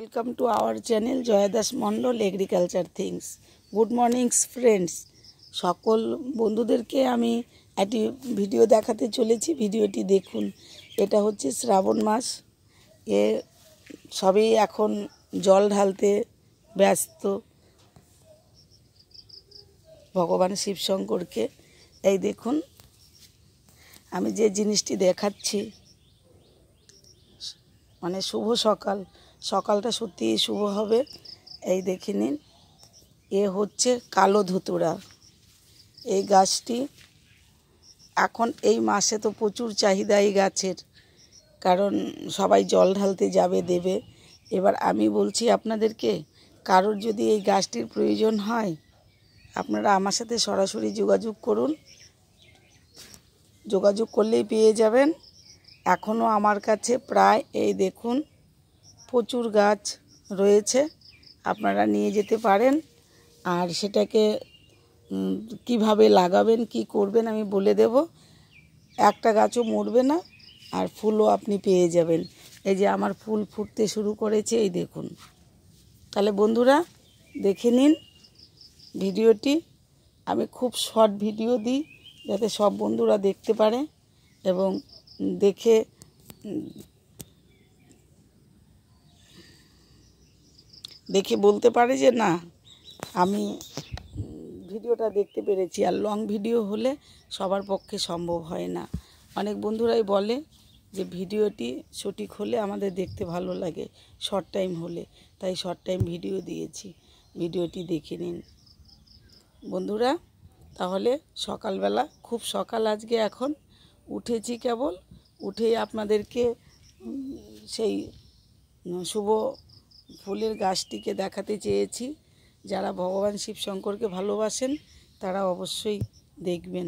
welcome to our channel Jayadas Mondal agriculture things good mornings friends সকল বন্ধুদেরকে আমি একটি ভিডিও দেখাতে চলেছি ভিডিওটি দেখুন এটা হচ্ছে শ্রাবণ মাস এ সবই এখন জল ঢালতে ব্যস্ত ভগবান শিবশঙ্করকে এই দেখুন আমি যে জিনিসটি দেখাচ্ছি মানে শুভ সকাল সকালটা সত্যি শুভ হবে এই দেখে নিন এ হচ্ছে কালো ধুতুরা এই গাছটি এখন এই মাসে তো প্রচুর চাহিদা এই গাছের কারণ সবাই জল ঢালতে যাবে দেবে এবার আমি বলছি আপনাদেরকে কারোর যদি এই গাছটির প্রয়োজন হয় আপনারা আমার সাথে সরাসরি যোগাযোগ করুন যোগাযোগ করলেই পেয়ে যাবেন এখনও আমার কাছে প্রায় এই দেখুন প্রচুর গাছ রয়েছে আপনারা নিয়ে যেতে পারেন আর সেটাকে কিভাবে লাগাবেন কি করবেন আমি বলে দেব একটা গাছও মরবে না আর ফুলও আপনি পেয়ে যাবেন এই যে আমার ফুল ফুটতে শুরু করেছে এই দেখুন তাহলে বন্ধুরা দেখে নিন ভিডিওটি আমি খুব শর্ট ভিডিও দিই যাতে সব বন্ধুরা দেখতে পারে এবং দেখে দেখে বলতে পারে যে না আমি ভিডিওটা দেখতে পেরেছি আর লং ভিডিও হলে সবার পক্ষে সম্ভব হয় না অনেক বন্ধুরাই বলে যে ভিডিওটি সঠিক হলে আমাদের দেখতে ভালো লাগে শর্ট টাইম হলে তাই শর্ট টাইম ভিডিও দিয়েছি ভিডিওটি দেখে নিন বন্ধুরা তাহলে সকালবেলা খুব সকাল আজকে এখন উঠেছি কেবল উঠেই আপনাদেরকে সেই শুভ ফুলের গাছটিকে দেখাতে চেয়েছি যারা ভগবান শিব শঙ্করকে ভালোবাসেন তারা অবশ্যই দেখবেন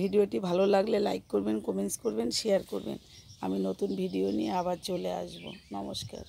ভিডিওটি ভালো লাগলে লাইক করবেন কমেন্টস করবেন শেয়ার করবেন আমি নতুন ভিডিও নিয়ে আবার চলে আসব নমস্কার